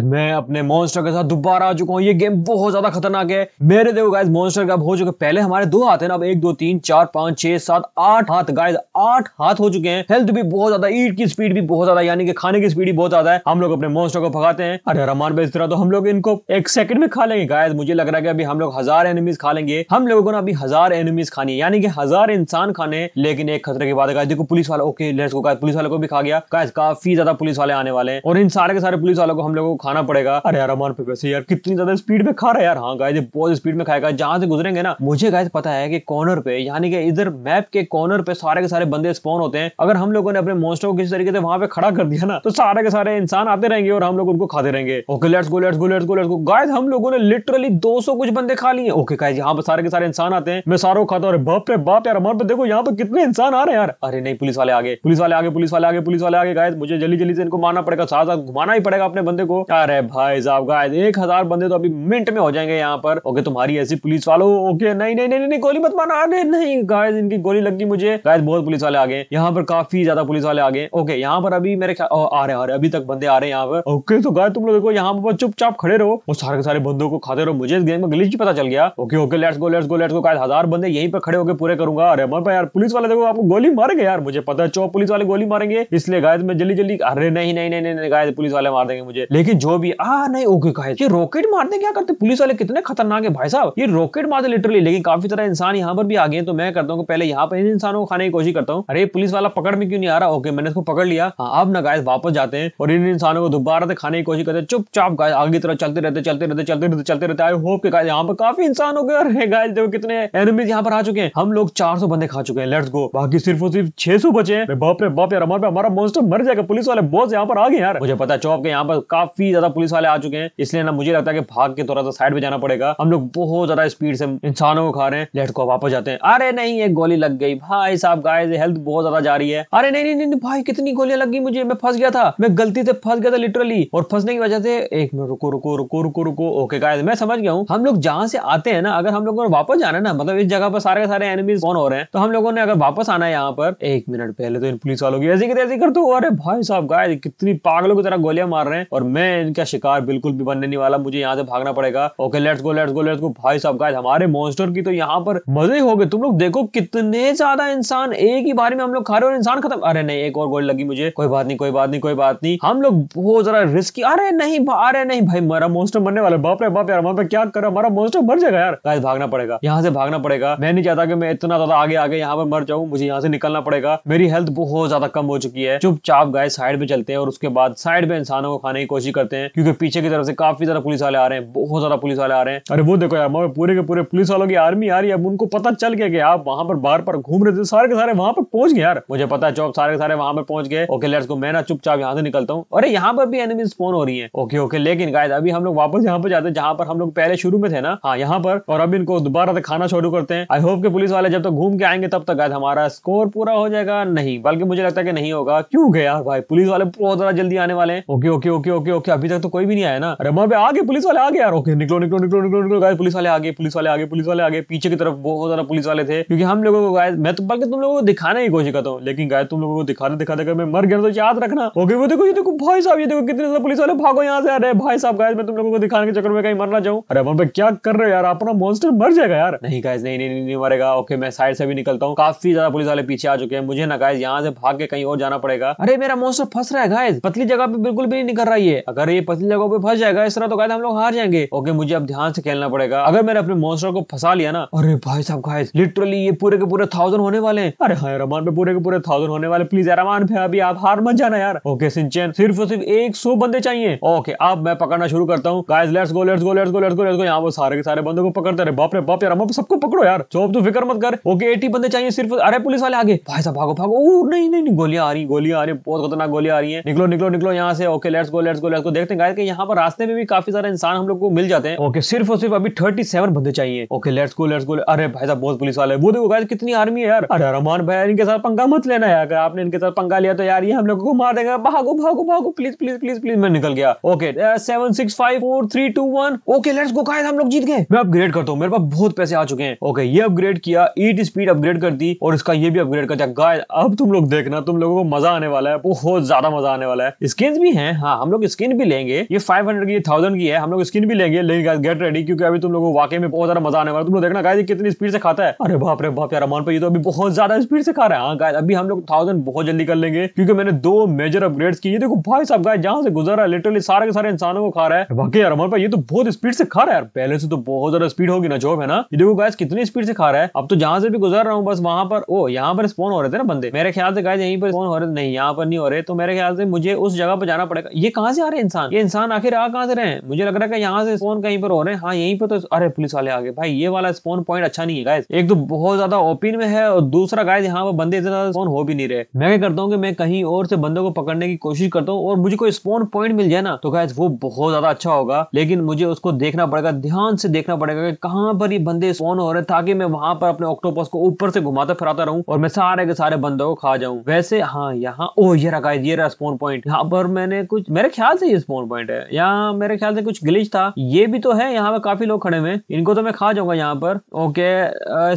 मैं अपने मॉन्स्टर के साथ दोबारा आ चुका हूँ ये गेम बहुत ज्यादा खतरनाक है मेरे देखो गाइज मॉन्स्टर का हो चुके पहले हमारे दो हाथ है अब एक दो तीन चार पांच छह सात आठ हाथ गाइज आठ हाथ हो चुके हैं हेल्थ भी बहुत ज्यादा ईट की स्पीड भी बहुत ज्यादा यानी कि खाने की स्पीड भी बहुत ज्यादा है हम लोग अपने मॉन्स्टर को भगाते हैं अरे रमान पे इस तरह तो हम लोग इनको एक सेकंड में खा लेंगे गायज मुझे लग रहा है कि अभी हम लोग हजार एनिमीज खा लेंगे हम लोगों को ना अभी हजार एनिमीज खानी है यानी कि हजार इंसान खाने लेकिन एक खतरे की बात है देखो पुलिस वाला ओके लेट्स को पुलिस वाले को भी खा गया गायज काफी ज्यादा पुलिस वाले आने वाले हैं और इन सारे के सारे पुलिस वालों को हम लोगों खाना पड़ेगा अरे यार अमान पे वैसे यार कितनी ज्यादा स्पीड में खा रहा है यार हाँ गाय बहुत स्पीड में खाएगा जहां से गुजरेंगे ना मुझे गाय पता है कि कॉर्नर पे यानी कि इधर मैप के कॉर्नर पे सारे के सारे बंदे स्पॉन होते हैं अगर हम लोगों ने अपने मोस्टर को किसी तरीके से वहां पे खड़ा कर दिया ना तो सारे के सारे इंसान आते रहेंगे और हम लोग उनको खाते रहेंगे okay let's go let's go let's go let's go guys हम लोगों ने लिटरली 200 कुछ बंदे खा लिए ओके गाइस यहाँ पर सारे के सारे इंसान आते हैं मैं सारों खाता हूँ बाप रे बाप यार हमारे पे देखो यहाँ पर कितने इंसान आ रहे हैं यार अरे नहीं पुलिस वाले आगे पुलिस वाले आगे पुलिस वाले आगे पुलिस वाले आगे गाइस मुझे जल्दी जल्दी से इनको मारना पड़ेगा साथ साथ घुमाना ही पड़ेगा अपने बंदे को है भाई साहब का एक हजार बंदे तो अभी मिनट में हो जाएंगे यहाँ पर ओके तुम्हारी ऐसी पुलिस वालों ओके नहीं नहीं नहीं नहीं गोली मत मारना अरे नहीं गाइस इनकी गोली लगी मुझे गाइस बहुत पुलिस वाले आ गए यहाँ पर काफी ज्यादा पुलिस वाले आ गए ओके यहाँ पर अभी मेरे ख्याल आ रहे आ रहे अभी तक बंदे आ रहे हैं यहाँ पर ओके तो गाय तुम लोग देखो यहाँ पर चुपचाप खड़े रहो और सारे के सारे बंदों को खाते रहो मुझे इस गेम में भी पता चल गया okay okay let's go let's go let's go guys हजार बंदे यहीं पर खड़े होकर पूरे करूंगा अरे मैं यार पुलिस वाले देखो आपको गोली मारेंगे यार मुझे पता है चौ पुलिस वाले गोली मारेंगे इसलिए गाय मैं जल्दी जल्दी अरे नहीं नहीं नहीं नहीं गाय पुलिस वाले मार देंगे मुझे लेकिन जो भी आ नहीं ओके कहा ये रॉकेट मारने क्या करते पुलिस वाले कितने खतरनाक है भाई साहब ये रॉकेट मारते लिटरली लेकिन काफी तरह इंसान यहाँ पर भी आ गए तो मैं करता हूँ पहले यहाँ पर इन इंसानों को खाने की कोशिश करता हूँ अरे पुलिस वाला पकड़ में क्यों नहीं आ रहा ओके मैंने इसको पकड़ लिया हाँ, अब ना गाय वापस जाते हैं और इन इंसानों को दोबारा से खाने की कोशिश करते चुपचाप गाय आगे तरह चलते रहते चलते रहते चलते रहते चलते रहते आई होप के गाय यहाँ पर काफी इंसान हो गए गाय देखो कितने एनिमीज यहाँ पर आ चुके हैं हम लोग चार बंदे खा चुके हैं लेट्स गो बाकी सिर्फ और सिर्फ छह बचे हैं बाप रे बाप यार हमारे हमारा मोस्टर मर जाएगा पुलिस वाले बहुत यहाँ पर आ गए यार मुझे पता चौप के यहाँ पर काफी काफी ज्यादा पुलिस वाले आ चुके हैं इसलिए ना मुझे लगता है कि भाग के थोड़ा सा साइड में जाना पड़ेगा हम लोग बहुत ज्यादा स्पीड से इंसानों को खा रहे हैं लेट को वापस जाते हैं अरे नहीं एक गोली लग गई भाई साहब गाय हेल्थ बहुत ज्यादा जा रही है अरे नहीं नहीं नहीं भाई कितनी गोलियां लग गई मुझे मैं फंस गया था मैं गलती से फंस गया था लिटरली और फंसने की वजह से एक मिनट रुको रुको रुको रुको रुको ओके गाय मैं समझ गया हूँ हम लोग जहाँ से आते हैं ना अगर हम लोगों ने वापस जाना ना मतलब इस जगह पर सारे सारे एनिमीज कौन हो रहे हैं तो हम लोगों ने अगर वापस आना है यहाँ पर एक मिनट पहले तो इन पुलिस वालों की ऐसी कर दो अरे भाई साहब गाय कितनी पागलों की तरह गोलियां मार रहे हैं और मैं इनका शिकार बिल्कुल भी बनने नहीं वाला मुझे यहाँ से भागना पड़ेगा okay let's go let's go let's go भाई साहब गाइस हमारे मॉन्स्टर की तो यहाँ पर मजे हो गए तुम लोग देखो कितने ज्यादा इंसान एक ही बारे में हम लोग खा रहे और इंसान खत्म अरे नहीं एक और गोली लगी मुझे कोई बात नहीं कोई बात नहीं कोई बात नहीं हम लोग बहुत जरा रिस्की अरे नहीं अरे नहीं भाई मेरा मॉन्स्टर मरने वाला बाप रे बाप यार वहां पर क्या करो हमारा मॉन्स्टर मर जाएगा यार गाइस भागना पड़ेगा यहाँ से भागना पड़ेगा मैं नहीं चाहता कि मैं इतना ज्यादा आगे आगे यहाँ पर मर जाऊँ मुझे यहाँ से निकलना पड़ेगा मेरी हेल्थ बहुत ज्यादा कम हो चुकी है चुपचाप गाय साइड में चलते हैं और उसके बाद साइड में इंसानों को खाने की कोशिश करते हैं क्योंकि पीछे की तरफ से काफी ज्यादा पुलिस वाले आ रहे हैं बहुत ज्यादा पुलिस वाले आ रहे हैं अरे वो देखो यार पूरे के पूरे पुलिस वालों की आर्मी आ रही है अब उनको पता चल गया कि आप वहां पर बार पर घूम रहे थे सारे के सारे वहां पर पहुंच गए यार मुझे पता है चौब सारे के सारे वहां पर पहुंच गए ओके लेट्स गो मैं ना चुपचाप यहाँ से निकलता हूँ अरे यहाँ पर भी एनिमी स्पोन हो रही है ओके ओके लेकिन गायद अभी हम लोग वापस यहाँ पर जाते हैं जहाँ पर हम लोग पहले शुरू में थे ना हाँ यहाँ पर और अभी इनको दोबारा से खाना शुरू करते हैं आई होप के पुलिस वाले जब तक घूम के आएंगे तब तक गायद हमारा स्कोर पूरा हो जाएगा नहीं बल्कि मुझे लगता है कि नहीं होगा क्यों गया यार भाई पुलिस वाले बहुत ज्यादा जल्दी आने वाले हैं okay okay okay okay okay क्या अभी तक तो कोई भी नहीं आया ना अरे वहां पे आगे पुलिस वाले आगे यार ओके निकलो निकलो निकलो निकलो निकलो गाय पुलिस वाले आगे पुलिस वाले आगे पुलिस वाले आगे पीछे की तरफ बहुत ज्यादा पुलिस वाले थे क्योंकि हम लोगों को गाय मैं तो बल्कि तुम लोगों को दिखाने की कोशिश करता हूँ लेकिन गाय तुम लोगों को दिखाने दिखा दिखाते मैं मर गया तो याद रखना ओके वो देखो ये देखो भाई साहब ये देखो कितने ज्यादा पुलिस वाले भागो यहाँ से अरे भाई साहब गाय मैं तुम लोगों को दिखाने के चक्कर में कहीं मरना चाहूँ अरे वहां पे क्या कर रहे हो यार अपना मॉन्स्टर मर जाएगा यार नहीं गाय नहीं नहीं मरेगा ओके मैं साइड से भी निकलता हूँ काफी ज्यादा पुलिस वाले पीछे आ चुके हैं मुझे ना गाय यहाँ से भाग के कहीं और जाना पड़ेगा अरे मेरा मॉन्स्टर फंस रहा है गाय पतली जगह पे बिल्कुल भी नहीं निकल रहा है अगर अगर ये पतली जगह पे फंस जाएगा इस तरह तो गायद हम लोग हार जाएंगे ओके मुझे अब ध्यान से खेलना पड़ेगा अगर मैंने अपने मॉन्स्टर को फंसा लिया ना अरे भाई साहब गाइस लिटरली ये पूरे के पूरे थाउजेंड होने वाले अरे हाँ रमान पे पूरे के पूरे थाउजेंड होने वाले प्लीज रमान पे अभी आप हार मत जाना यार ओके सिंचन सिर्फ और सिर्फ एक सौ बंदे चाहिए ओके अब मैं पकड़ना शुरू करता हूँ guys let's go let's go let's go let's go let's go यहाँ वो सारे के सारे बंदों को पकड़ते रहे बाप रे बाप यार सबको पकड़ो यार चौब तो फिक्र मत कर ओके एटी बंदे चाहिए सिर्फ अरे पुलिस वाले आगे भाई साहब भागो भागो नहीं नहीं गोलियां आ रही गोलियां आ रही बहुत खतरनाक गोलियां आ रही है निकलो निकलो निकलो यहाँ से okay let's go let's go let's go देखते हैं कि यहाँ पर रास्ते में भी काफी सारे इंसान हम लोग को मिल जाते हैं ओके सिर्फ और सिर्फ अभी थर्टी सेवन बंदे चाहिए okay let's go let's go अरे भाई साहब बहुत पुलिस वाले वो देखो गाय कितनी आर्मी है यार अरे रमान भाई इनके साथ पंगा मत लेना है अगर आपने इनके साथ पंगा लिया तो यार ये हम लोग को मार देगा भागो भागो भागो प्लीज प्लीज प्लीज प्लीज मैं निकल गया okay seven six five four three two one okay let's go guy हम लोग जीत गए मैं अपग्रेड करता हूँ मेरे पास बहुत पैसे आ चुके हैं ओके ये अपग्रेड किया ईट स्पीड अपग्रेड कर दी और इसका ये भी अपग्रेड कर दिया गाय अब तुम लोग देखना तुम लोगों को मजा आने वाला है बहुत ज्यादा मजा आने वाला है स्किन भी है हाँ हम लोग स्किन भी लेंगे ये फाइव हंड्रेड की थाउजेंड की है हम लोग स्किन भी लेंगे लेकिन गेट रेडी क्योंकि अभी तुम लोगों को वाकई में बहुत ज्यादा मजा आने वाला तुम लोग देखना गाय कितनी स्पीड से खाता है अरे बाप रे बाप यार अमान पर ये तो अभी बहुत ज्यादा स्पीड से खा रहा है हाँ गाइस अभी हम लोग थाउजेंड बहुत जल्दी कर लेंगे क्योंकि मैंने दो मेजर अपग्रेड किए देखो भाई साहब गाय जहाँ से गुजर रहा है लिटरली सारे के सारे इंसानों को खा रहा है बाकी यार अमान पर ये तो बहुत स्पीड से खा रहा है पहले से तो बहुत ज्यादा स्पीड होगी ना जॉब है ना ये देखो गाय कितनी स्पीड से खा रहा है अब तो जहाँ से भी गुजर रहा हूँ बस वहां पर ओ यहाँ पर स्पोन हो रहे थे ना बंदे मेरे ख्याल से गाय यहीं पर स्पोन हो रहे नहीं यहाँ पर नहीं हो रहे तो मेरे ख्याल से मुझे उस जगह पर जाना पड़ेगा ये कहाँ से आ रहे हैं इंसान ये इंसान आखिर आ कहाँ से रहे हैं मुझे लग रहा है कि यहाँ से स्पोन कहीं पर हो रहे हैं हाँ यहीं पर तो अरे पुलिस वाले आगे भाई ये वाला स्पोन पॉइंट अच्छा नहीं है गाइस एक तो बहुत ज्यादा ओपिन में है और दूसरा गाइस यहाँ पर बंदे इतना स्पोन हो भी नहीं रहे मैं क्या करता हूँ कि मैं कहीं और से बंदों को पकड़ने की कोशिश करता हूँ और मुझे कोई स्पोन पॉइंट मिल जाए ना तो गाइस वो बहुत ज्यादा अच्छा होगा लेकिन मुझे उसको देखना पड़ेगा ध्यान से देखना पड़ेगा कि कहाँ पर ये बंदे स्पोन हो रहे ताकि मैं वहां पर अपने ऑक्टोपस को ऊपर से घुमाता फिराता रहूँ और मैं सारे के सारे बंदों को खा जाऊं वैसे हाँ यहाँ ओ ये रहा ये रहा स्पोन पॉइंट यहाँ पर मैंने कुछ मेरे ख्याल से ये स्पोन पॉइंट है यहाँ मेरे ख्याल से कुछ ग्लिच था ये भी तो है यहाँ पे काफी लोग खड़े हुए इनको तो मैं खा जाऊंगा यहाँ पर ओके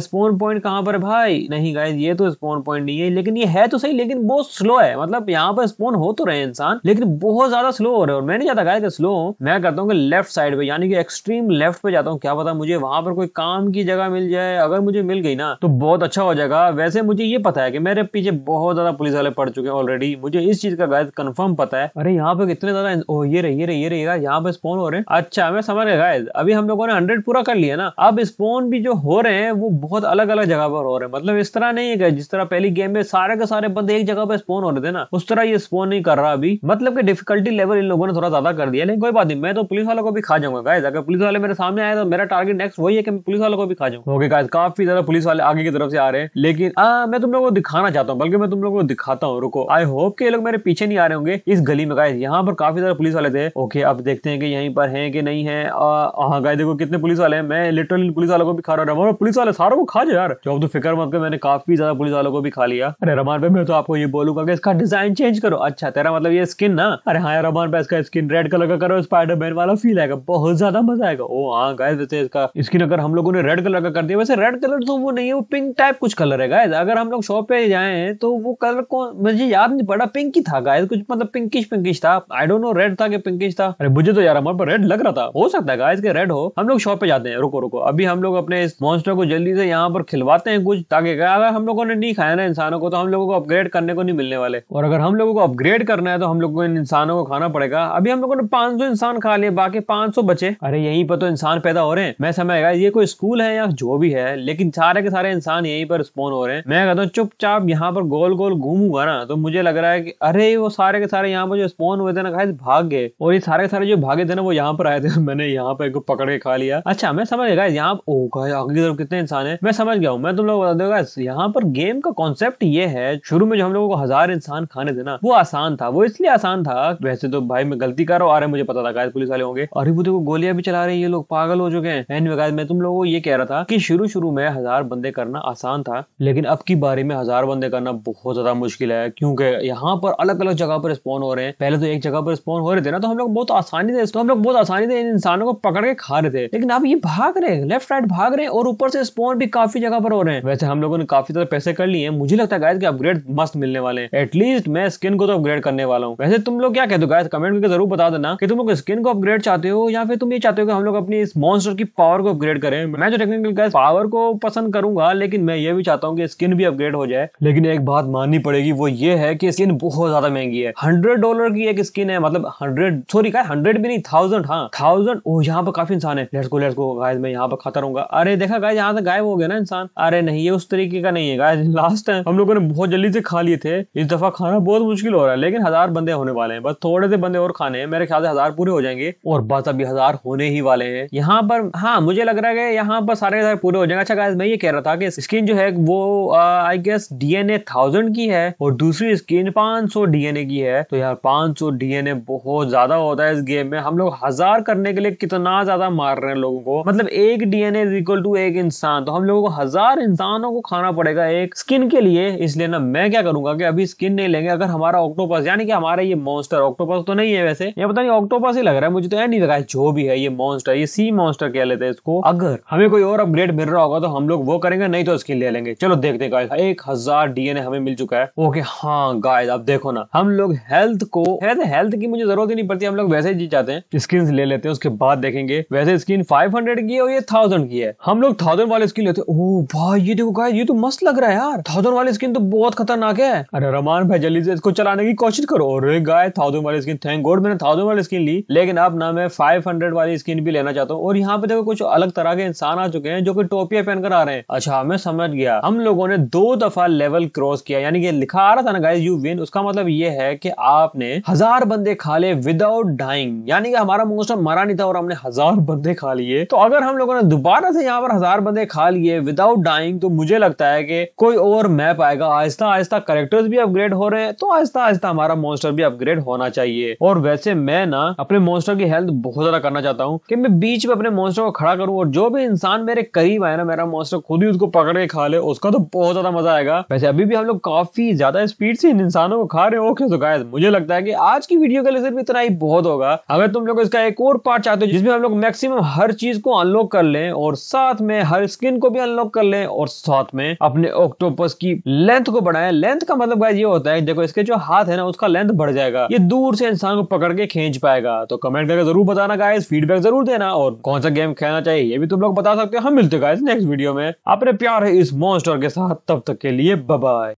स्पोन पॉइंट कहाँ पर भाई नहीं गाय ये तो स्पोन पॉइंट नहीं है लेकिन ये है तो सही लेकिन बहुत स्लो है मतलब यहाँ पर स्पोन हो तो रहे इंसान लेकिन बहुत ज्यादा स्लो हो रहे और मैं नहीं जाता गाय स्लो मैं करता हूँ लेफ्ट साइड पे यानी कि एक्सट्रीम लेफ्ट पे जाता हूँ क्या पता मुझे वहां पर कोई काम की जगह मिल जाए अगर मुझे मिल गई ना तो बहुत अच्छा हो जाएगा वैसे मुझे ये पता है कि मेरे पीछे बहुत ज्यादा पुलिस वाले पड़ चुके हैं ऑलरेडी मुझे इस चीज का गाइज कंफर्म पता है अरे यहाँ पे कितने ज्यादा ये रही ये रही ये रही यहाँ पे स्पोन हो रहे हैं अच्छा मैं समझ गया अभी हम लोगों ने हंड्रेड पूरा कर लिया ना अब स्पोन भी जो हो रहे हैं वो बहुत अलग अलग जगह पर हो रहे हैं मतलब इस तरह नहीं है जिस तरह पहली गेम में सारे के सारे बंदे एक जगह पर स्पोन हो रहे थे ना उस तरह ये स्पोन नहीं कर रहा अभी मतलब की डिफिकल्टी लेवल इन लोगों ने थोड़ा ज्यादा कर दिया लेकिन कोई बात नहीं मैं तो पुलिस वालों को भी खा जाऊंगा गायद अगर पुलिस वाले मेरे सामने आए तो मेरा टारगेट नेक्स्ट वही है कि मैं पुलिस वालों को भी खा जाऊंगा ओके गाइज काफी ज्यादा पुलिस वाले आगे की तरफ से आ रहे हैं लेकिन आ, मैं तुम लोगों को दिखाना चाहता हूँ बल्कि मैं तुम लोगों को दिखाता हूँ रुको आई होप के ये लोग मेरे पीछे नहीं आ रहे होंगे इस गली में गाइज यहाँ पर काफी ज्यादा पुलिस वाले थे ओके अब देखते हैं कि यहीं पर है कि नहीं है हाँ गाय देखो कितने पुलिस वाले हैं मैं लिटरली पुलिस वालों को भी खा रहा हूँ पुलिस वाले सारों को खा जाए यार जॉब तो फिक्र मत कर मैंने काफी ज्यादा पुलिस वालों को भी खा लिया अरे रमान पे मैं तो आपको ये बोलूंगा कि इसका डिजाइन चेंज करो अच्छा तेरा मतलब ये स्किन ना अरे हाँ यार रमान पे इसका स्किन रेड कलर का करो स्पाइडर मैन वाला फील आएगा बहुत ज्यादा मजा आएगा ओ हाँ गाय वैसे इसका स्किन अगर हम लोगों ने रेड कलर का कर दिया वैसे रेड कलर तो वो नहीं है वो पिंक टाइप कुछ कलर है गाय अगर हम लोग शॉप पे जाए तो वो कलर को मुझे याद नहीं पड़ा पिंक ही था गाय कुछ मतलब पिंकिश पिंकिश था I don't know red red था कि पिंकिश था अरे मुझे तो यार हमारे पर रेड लग रहा था हो सकता है गाइस के रेड हो हम लोग शॉप पे जाते हैं रुको रुको अभी हम लोग अपने इस मॉन्स्टर को जल्दी से यहाँ पर खिलवाते हैं कुछ ताकि अगर हम लोगों ने नहीं खाया ना इंसानों को तो हम लोगों को अपग्रेड करने को नहीं मिलने वाले और अगर हम लोगों को अपग्रेड करना है तो हम लोग को इन इंसानों को खाना पड़ेगा अभी हम लोगों ने पांच इंसान खा लिए बाकी पांच बचे अरे यहीं पर तो इंसान पैदा हो रहे हैं मैं समझेगा ये कोई स्कूल है या जो भी है लेकिन सारे के सारे इंसान यहीं पर स्पोन हो रहे हैं मैं कहता हूँ चुपचाप यहाँ पर गोल गोल घूमूंगा ना तो मुझे लग रहा है की अरे वो सारे के सारे यहाँ पर जो स्पोन हुए थे ना खास भाग गए और ये सारे सारे जो भागे थे ना वो यहाँ पर आए थे मैंने यहाँ पर पकड़ के खा लिया अच्छा मैं समझ गया यहाँ ओ अगली तरफ कितने इंसान है मैं समझ गया हूँ मैं तुम लोग बता दूंगा यहाँ पर गेम का कॉन्सेप्ट ये है शुरू में जो हम लोगों को हजार इंसान खाने थे ना वो आसान था वो इसलिए आसान था वैसे तो भाई मैं गलती कर रहा हूँ अरे मुझे पता था गायद पुलिस वाले होंगे और वो देखो गोलियां भी चला रहे हैं ये लोग पागल हो चुके हैं एंड मैं तुम लोगों को ये कह रहा था कि शुरू शुरू में हजार बंदे करना आसान था लेकिन अब की बारे में हजार बंदे करना बहुत ज्यादा मुश्किल है क्योंकि यहाँ पर अलग अलग जगह पर स्पॉन हो रहे हैं पहले तो एक जगह पर स्पॉन हो रहे थे ना तो हम लोग बहुत आसानी से तो हम लोग बहुत आसानी से इन इंसानों को पकड़ के खा रहे थे लेकिन अब ये भाग रहे हैं लेफ्ट राइट भाग रहे हैं और ऊपर से स्पोन भी काफी जगह पर हो रहे हैं वैसे हम लोगों ने काफी ज्यादा पैसे कर लिए मुझे लगता है गायद अपग्रेड मस्त मिलने वाले हैं एटलीस्ट मैं स्किन को तो अपग्रेड करने वाला हूँ वैसे तुम लोग क्या कहते हो गायद कमेंट करके जरूर बता देना कि तुम लोग स्किन को अपग्रेड चाहते हो या फिर तुम ये चाहते हो कि हम लोग अपनी इस मॉन्स्टर की पावर को अपग्रेड करें मैं जो टेक्निकल गाइस पावर को पसंद करूंगा लेकिन मैं ये भी चाहता हूँ कि स्किन भी अपग्रेड हो जाए लेकिन एक बात माननी पड़ेगी वो ये है कि स्किन बहुत ज्यादा महंगी है हंड्रेड डॉलर की एक स्किन है मतलब हंड्रेड सॉरी क्या हंड्रेड भी नहीं थाउजेंड हाँ थाउजेंड ओ यहाँ पर काफी इंसान है let's go let's go guys मैं यहाँ पर खाता रहूंगा अरे देखा गाइस यहाँ से गायब हो गया ना इंसान अरे नहीं ये उस तरीके का नहीं है गाइस लास्ट टाइम हम लोगों ने बहुत जल्दी से खा लिए थे इस दफा खाना बहुत मुश्किल हो रहा है लेकिन हजार बंदे होने वाले हैं बस थोड़े से बंदे और खाने हैं मेरे ख्याल से हजार पूरे हो जाएंगे और बस अभी हजार होने ही वाले हैं यहाँ पर हाँ मुझे लग रहा है यहाँ पर सारे हजार पूरे हो जाएंगे अच्छा गाइस मैं ये कह रहा था कि स्किन जो है वो आई गेस डीएनए थाउजेंड की है और दूसरी स्किन पांच सौ डीएनए की है तो यार पांच सौ डीएनए बहुत बहुत ज्यादा होता है इस गेम में हम लोग हजार करने के लिए कितना ज्यादा मार रहे हैं लोगों को मतलब एक डीएनए इज इक्वल टू एक इंसान तो हम लोगों को हजार इंसानों को खाना पड़ेगा एक स्किन के लिए इसलिए ना मैं क्या करूंगा कि अभी स्किन नहीं लेंगे अगर हमारा ऑक्टोपस यानी कि हमारा ये मॉन्स्टर ऑक्टोपस तो नहीं है वैसे ये पता नहीं ऑक्टोपस ही लग रहा है मुझे तो यह नहीं लगा जो भी है ये मॉन्स्टर ये सी मॉन्स्टर कह लेते हैं इसको अगर हमें कोई और अपग्रेड मिल रहा होगा तो हम लोग वो करेंगे नहीं तो स्किन ले लेंगे चलो देखते हैं एक हजार डीएनए हमें मिल चुका है ओके हाँ गाइस अब देखो ना हम लोग हेल्थ को हेल्थ की मुझे जरूरत ही नहीं पड़ती हम लोग वैसे ही जीत जाते हैं स्किन ले लेते हैं उसके बाद देखेंगे वैसे स्किन फाइव हंड्रेड की है और ये थाउजेंड की है हम लोग थाउजेंड वाले स्किन लेते हैं ओ भाई ये देखो गाइस ये तो मस्त लग रहा है यार थाउजेंड वाले स्किन तो बहुत खतरनाक है अरे रमान भाई जल्दी से इसको चलाने की कोशिश करो अरे गाय थाउजेंड वाली स्किन थैंक गॉड मैंने थाउजेंड वाली स्किन ली लेकिन अब ना मैं फाइव हंड्रेड वाली स्किन भी लेना चाहता हूँ और यहाँ पे देखो कुछ अलग तरह के इंसान आ चुके हैं जो की टोपिया पहनकर आ रहे हैं अच्छा मैं समझ गया हम लोगों ने दो दफा लेवल क्रॉस किया यानी कि लिखा आ रहा था ना गाइज यू विन उसका मतलब ये है कि आपने हजार बंदे खा निकाले विदाउट डाइंग यानी कि हमारा मोस्टर मरा नहीं था और हमने हजार बंदे खा लिए तो अगर हम लोगों ने दोबारा से यहाँ पर हजार बंदे खा लिए विदाउट डाइंग तो मुझे लगता है कि कोई और मैप आएगा आहिस्ता आहिस्ता करेक्टर्स भी अपग्रेड हो रहे हैं तो आहिस्ता आहिस्ता हमारा मोस्टर भी अपग्रेड होना चाहिए और वैसे मैं ना अपने मोस्टर की हेल्थ बहुत ज्यादा करना चाहता हूँ की मैं बीच में अपने मोस्टर को खड़ा करूँ और जो भी इंसान मेरे करीब आए ना मेरा मोस्टर खुद ही उसको पकड़ के खा ले उसका तो बहुत ज्यादा मजा आएगा वैसे अभी भी हम लोग काफी ज्यादा स्पीड से इन इंसानों को खा रहे हैं ओके तो गाय मुझे लगता है कि आज की वीडियो के लिए भी इतना तो ही बहुत होगा अगर तुम लोग इसका एक और पार्ट चाहते हो जिसमें हम लोग मैक्सिमम हर चीज को अनलॉक कर लें और साथ में हर स्किन को भी अनलॉक कर लें और साथ में अपने ऑक्टोपस की लेंथ को बढ़ाएं लेंथ का मतलब ये होता है देखो इसके जो हाथ है ना उसका लेंथ बढ़ जाएगा ये दूर से इंसान को पकड़ के खींच पाएगा तो कमेंट करके जरूर बताना गाइस फीडबैक जरूर देना और कौन सा गेम खेलना चाहिए ये भी तुम लोग बता सकते हो हम मिलते गाइस नेक्स्ट वीडियो में अपने प्यार है इस मॉन्स्टर के साथ तब तक के लिए बाय